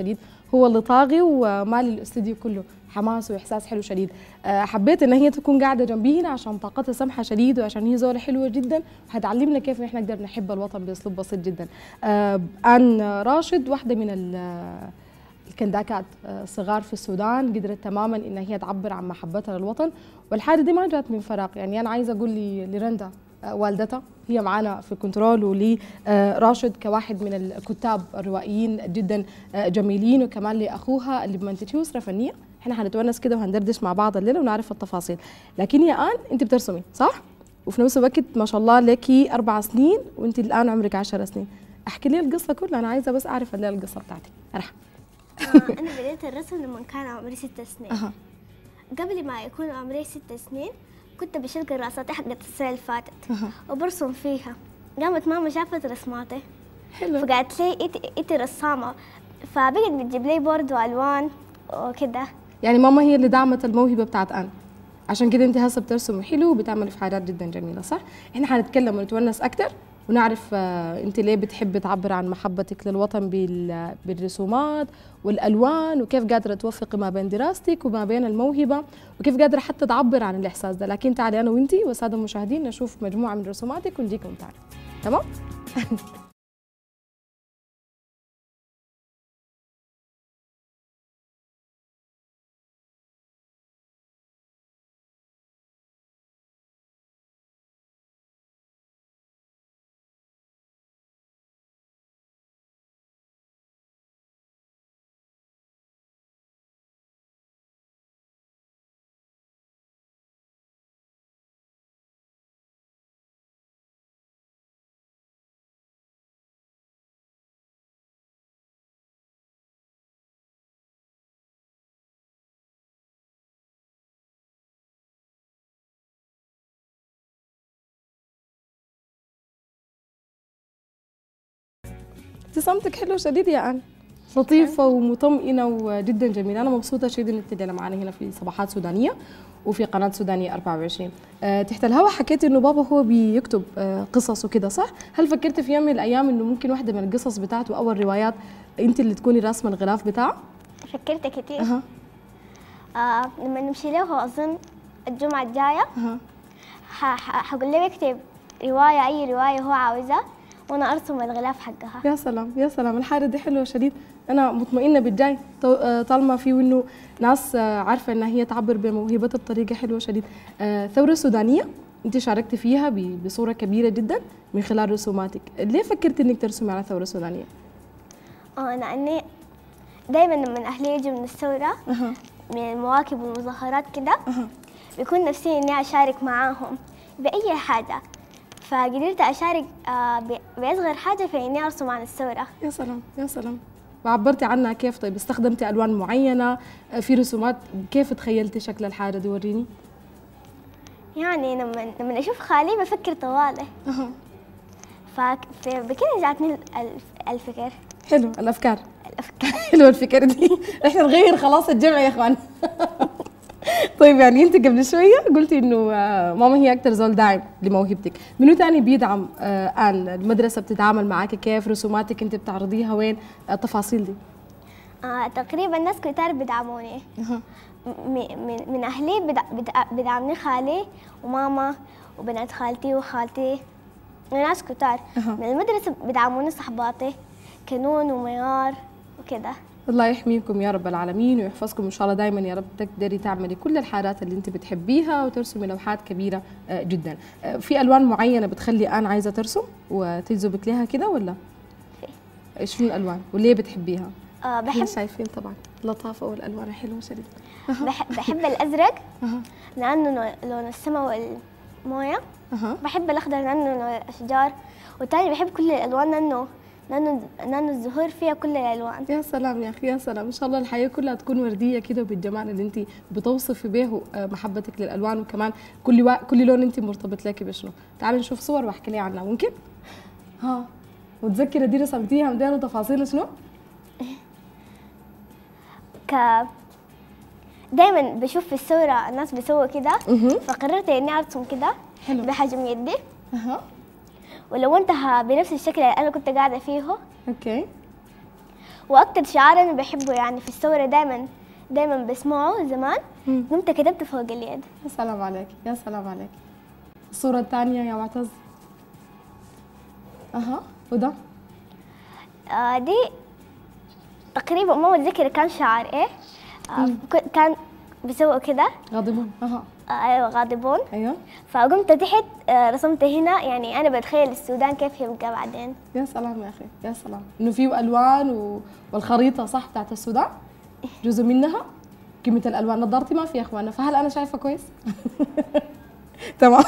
شديد هو اللي طاغي ومال الاستديو كله حماس واحساس حلو شديد آه، حبيت ان هي تكون قاعده جنبي هنا عشان طاقتها سمحه شديد وعشان هي زوره حلوه جدا وهتعلمنا كيف احنا نقدر نحب الوطن باسلوب بسيط جدا آه، ان راشد واحده من الكنداكات آه، صغار في السودان قدرت تماما ان هي تعبر عن محبتها للوطن والحاجه دي ما جات من فراغ يعني انا عايزه اقول لرندا والدتها هي معانا في الكنترول آه، راشد كواحد من الكتاب الروائيين جدا آه، جميلين وكمان لاخوها اللي بمنتج اسره فنيه احنا هنتونس كده وهندردش مع بعض الليله ونعرف التفاصيل لكن يا ان انت بترسمي صح وفي نفس الوقت ما شاء الله لك اربع سنين وانت الان عمرك 10 سنين احكي لي القصه كلها انا عايزه بس اعرف اللي القصه بتاعتك رح آه، انا بديت الرسم لما كان عمري ست سنين أه. قبل ما يكون عمري ست سنين كنت بشيل كراساتي حقت السنة اللي فاتت وبرسم فيها قامت ماما شافت رسماتي حلو فقالت لي انت رسامة فبقت بتجيب لي بورد والوان وكده يعني ماما هي اللي دعمت الموهبة بتاعت أنا عشان كده انت هسه بترسم حلو وبتعمل في حاجات جدا جميله صح؟ احنا هنتكلم ونتونس اكتر ونعرف آه، انت ليه بتحبي تعبر عن محبتك للوطن بالرسومات والالوان وكيف قادره توفقي ما بين دراستك وما بين الموهبه وكيف قادره حتى تعبر عن الاحساس ده لكن تعالي انا وانت والساده المشاهدين نشوف مجموعه من رسوماتك ونجيكم تعالي تمام ابتسامتك حلوه شديد يا انا لطيفة ومطمئنة وجدا جميلة أنا مبسوطة شديد ان تدينا معانا هنا في صباحات سودانية وفي قناة سودانية 24 أه تحت الهواء حكيت إنه بابا هو بيكتب أه قصص وكده صح؟ هل فكرت في يوم من الأيام إنه ممكن واحدة من القصص بتاعته أو الروايات أنت اللي تكوني راسمة الغلاف بتاعه؟ فكرت كتير أه. آه لما نمشي له أظن الجمعة الجاية أه. حقول له يكتب رواية أي رواية هو عاوزها وانا ارسم الغلاف حقها يا سلام يا سلام الحاره دي حلوه شديد انا مطمئنه بالجاي آه، طالما في انه ناس آه، عارفه انها هي تعبر بموهبتها بطريقه حلوه شديد الثوره آه، السودانيه انت شاركتي فيها بصوره كبيره جدا من خلال رسوماتك ليه فكرتي انك ترسمي على الثوره السودانيه اه لاني دايما لما اهلي يجوا من الثوره أه. من المواكب والمظاهرات كده أه. بيكون نفسي اني اشارك معاهم باي حاجه فقدرت أشارك آه، بأصغر حاجة في إني أرسم عن الثورة يا سلام يا سلام وعبرتي عنها كيف طيب استخدمتي ألوان معينة آه، في رسومات كيف تخيلتي شكل الحارة دي وريني يعني لما لما أشوف خالي بفكر طوالي أه. فبكده جاتني الفكر حلو الأفكار الأفكار حلو الفكر دي احنا نغير خلاص الجمع يا إخوان طيب يعني انت قبل شويه قلتي انه آه، ماما هي اكثر زول داعم لموهبتك منو ثاني بيدعم ان آه، المدرسه بتتعامل معك كيف رسوماتك انت بتعرضيها وين آه، التفاصيل دي آه تقريبا ناس كتار بيدعموني من من اهلي بدعمني خالي وماما وبنات خالتي وخالتي ناس كتار من المدرسه بدعموني صحباتي كنون وميار وكده الله يحميكم يا رب العالمين ويحفظكم ان شاء الله دايما يا رب تقدري تعملي كل الحاجات اللي انت بتحبيها وترسمي لوحات كبيره آه، جدا آه، في الوان معينه بتخلي انا عايزه ترسم وتجذبك ليها كده ولا إيه. شو الالوان وليه بتحبيها آه بحب شايفين طبعا اللطافه والالوان حلوه شديد بحب, الازرق لانه لون السماء والمويه بحب الاخضر لانه الاشجار وتاني بحب كل الالوان لانه لأنه الزهور فيها كل الألوان يا سلام يا أخي يا سلام إن شاء الله الحياة كلها تكون وردية كده وبالجمال اللي أنت بتوصفي به آه، محبتك للألوان وكمان كل و... كل لون أنت مرتبط لك بشنو تعالي نشوف صور واحكي لي عنها ممكن؟ ها وتذكري دي رسمتيها مدينة تفاصيل شنو؟ ك دايما بشوف في الصورة الناس بيسووا كده فقررت إني أرسم كده بحجم يدي اها ولونتها بنفس الشكل اللي انا كنت قاعده فيه اوكي واكتر شعار انا بحبه يعني في الثوره دايما دايما بسمعه زمان قمت كتبته فوق اليد يا سلام عليك يا سلام عليك الصوره الثانيه يا معتز اها وده آه دي تقريبا ما متذكر كان شعار ايه آه كان بيسووا كده غضبهم اها أيوة، غاضبون ايوه فقمت تحت آه، رسمت هنا يعني انا بتخيل السودان كيف يبقى بعدين يا سلام يا اخي يا سلام انه في الوان و... والخريطه صح بتاعت السودان إيه. جزء منها كميه الالوان نظارتي ما في يا اخوانا فهل انا شايفه كويس؟ تمام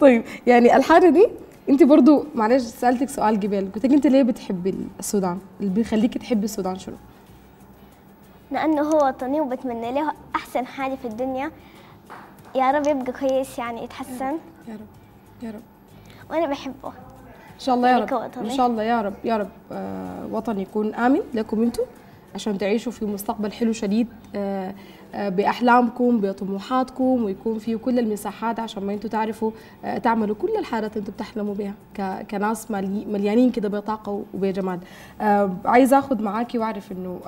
طيب يعني الحاجه دي انت برضو معلش سالتك سؤال قبل قلت لك انت ليه بتحبي السودان؟ اللي بيخليكي تحبي السودان شنو؟ لانه هو وطني وبتمنى له احسن حاجه في الدنيا يا رب يبقى كويس يعني يتحسن يا رب يا رب وانا بحبه ان شاء الله يا يعني رب ان شاء الله يا رب يا رب آه وطن يكون امن لكم انتم عشان تعيشوا في مستقبل حلو شديد آه, آه، باحلامكم بطموحاتكم ويكون في كل المساحات عشان ما انتم تعرفوا آه، تعملوا كل الحاجات انتم بتحلموا بها كناس مليانين كده بطاقه وبجمال آه، عايزه اخذ معاكي واعرف انه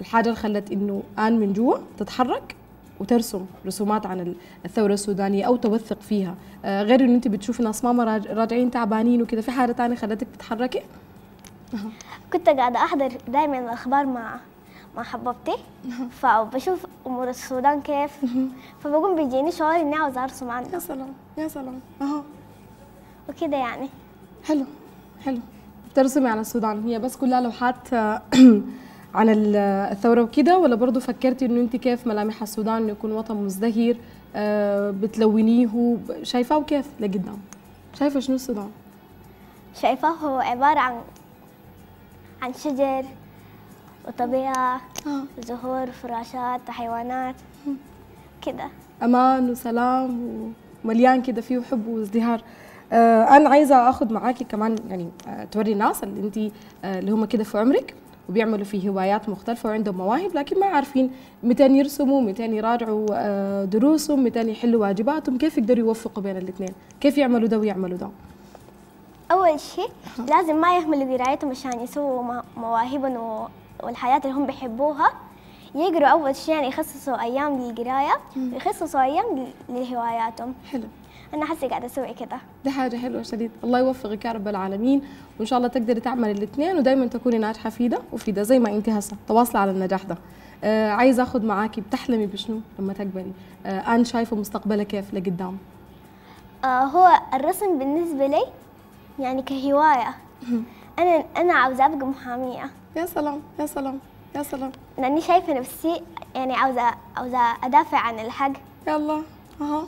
الحاجه اللي خلت انه ان من جوا تتحرك وترسم رسومات عن الثوره السودانيه او توثق فيها آه، غير ان انت بتشوفي ناس ماما راجعين تعبانين وكده في حاجه ثانيه خلتك تتحركي كنت قاعده احضر دائما الاخبار مع مع حبيبتي فبشوف امور السودان كيف فبقوم بيجيني شعور اني عاوزه ارسم عنها يا سلام يا سلام اها وكده يعني حلو حلو بترسمي على السودان هي بس كلها لوحات آه، عن الثوره وكده ولا برضو فكرتي انه انت كيف ملامحها السودان انه يكون وطن مزدهر آه، بتلونيه شايفاه وكيف لقدام شايفه شنو السودان شايفاه هو عباره عن عن شجر وطبيعه آه. زهور فراشات وحيوانات كده امان وسلام ومليان كده فيه حب وازدهار آه، انا عايزه اخذ معاكي كمان يعني توري الناس اللي انت اللي هم كده في عمرك وبيعملوا في هوايات مختلفه وعندهم مواهب لكن ما عارفين متى يرسموا متى يراجعوا آه، دروسهم متى يحلوا واجباتهم كيف يقدروا يوفقوا بين الاثنين كيف يعملوا ده ويعملوا ده اول شيء لازم ما يهملوا قرايتهم عشان يسووا مواهبهم والحياه اللي هم بيحبوها يقروا اول شيء يعني يخصصوا ايام للقرايه ويخصصوا ايام لهواياتهم حلو انا حاسه قاعده اسوي كده دي حاجه حلوه شديد الله يوفقك يا رب العالمين وان شاء الله تقدري تعملي الاثنين ودايما تكوني ناجحه في ده وفي ده زي ما انت هسه تواصلي على النجاح ده آه عايزه اخذ معاكي بتحلمي بشنو لما تكبري آه انا شايفه مستقبلك كيف لقدام آه هو الرسم بالنسبه لي يعني كهوايه انا انا عاوزه ابقى محاميه يا سلام يا سلام يا سلام لاني شايفه نفسي يعني عاوزه عاوزه ادافع عن الحق يلا اها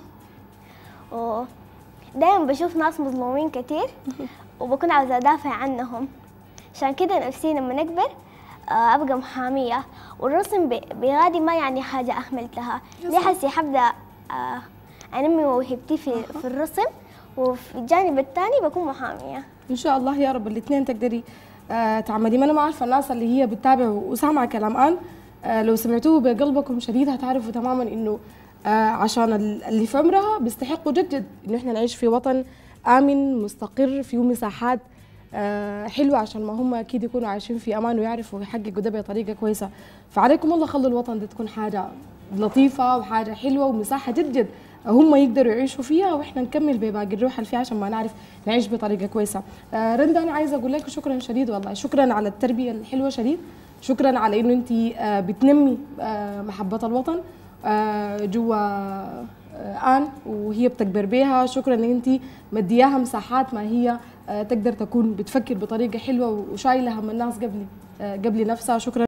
اه دايما بشوف ناس مظلومين كتير وبكون عاوزة أدافع عنهم عشان كده نفسي لما نكبر آه، أبقى محامية والرسم بغادي ما يعني حاجة أهملتها لي حسي حبدأ أنمي آه، موهبتي في, في الرسم وفي الجانب الثاني بكون محامية إن شاء الله يا رب الاثنين تقدري آه، تعملي ما أنا ما عارفة الناس اللي هي بتتابع وسامعة كلام أن لو سمعتوه بقلبكم شديد هتعرفوا تماما إنه آه، عشان اللي في عمرها بيستحقوا جد جد انه احنا نعيش في وطن امن مستقر فيه مساحات آه، حلوه عشان ما هم اكيد يكونوا عايشين في امان ويعرفوا يحققوا ده بطريقه كويسه فعليكم الله خلوا الوطن ده تكون حاجه لطيفه وحاجه حلوه ومساحه جد جد هم يقدروا يعيشوا فيها واحنا نكمل بباقي الروح اللي فيها عشان ما نعرف نعيش بطريقه كويسه آه، رندا انا عايزه اقول لك شكرا شديد والله شكرا على التربيه الحلوه شديد شكرا على انه انت بتنمي محبه الوطن آه، جوا آه، ان وهي بتكبر بيها شكرا ان انت مدياها مساحات ما هي آه، تقدر تكون بتفكر بطريقه حلوه وشايله هم الناس قبلي قبلي نفسها شكرا